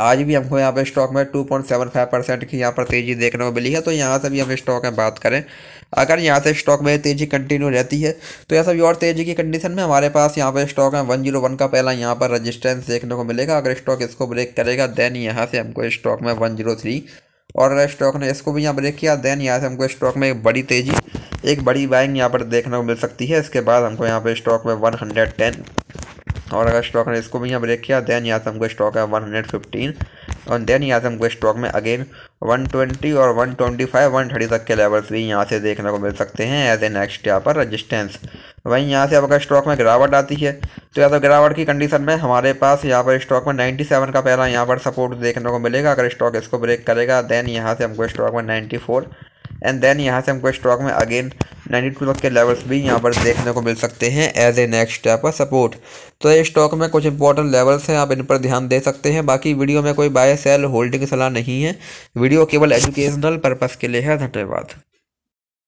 आज भी हमको यहाँ पे स्टॉक में 2.75 परसेंट की यहाँ पर तेज़ी देखने को मिली है तो यहाँ से भी हम स्टॉक में बात करें अगर यहाँ से स्टॉक में तेज़ी कंटिन्यू रहती है तो यह सभी और तेज़ी की कंडीशन में हमारे पास यहाँ पे स्टॉक में 101 का पहला यहाँ पर रजिस्टेंस देखने को मिलेगा अगर स्टॉक इसको ब्रेक करेगा देन यहाँ से हमको स्टॉक में वन और अगर स्टॉक ने इसको भी यहाँ ब्रेक किया देन यहाँ से हमको स्टॉक में एक बड़ी तेज़ी एक बड़ी बाइंग यहाँ पर देखने को मिल सकती है इसके बाद हमको यहाँ पर स्टॉक में वन और अगर स्टॉक ने इसको भी यहाँ ब्रेक किया देन यहाँ से हमको स्टॉक है 115 और देन यहाँ से हमको स्टॉक में अगेन 120 और 125 130 तक के लेवल्स भी यहाँ से देखने को मिल सकते हैं एज ए नेक्स्ट यहाँ पर रजिस्टेंस वहीं यहाँ से अगर स्टॉक में गिरावट आती है तो या तो गिरावट की कंडीशन में हमारे पास यहाँ पर स्टॉक में नाइन्टी का पहला यहाँ पर सपोर्ट देखने को मिलेगा अगर स्टॉक इसको ब्रेक करेगा देन यहाँ से हमको स्टॉक में नाइन्टी एंड देन यहाँ से हमको स्टॉक में अगेन नाइनटी टू के लेवल्स भी यहाँ पर देखने को मिल सकते हैं as a next step support तो ये स्टॉक में कुछ इंपॉर्टेंट लेवल्स हैं आप इन पर ध्यान दे सकते हैं बाकी वीडियो में कोई बाय सेल होल्डिंग सलाह नहीं है वीडियो केवल एजुकेशनल पर्पज़ के लिए है धन्यवाद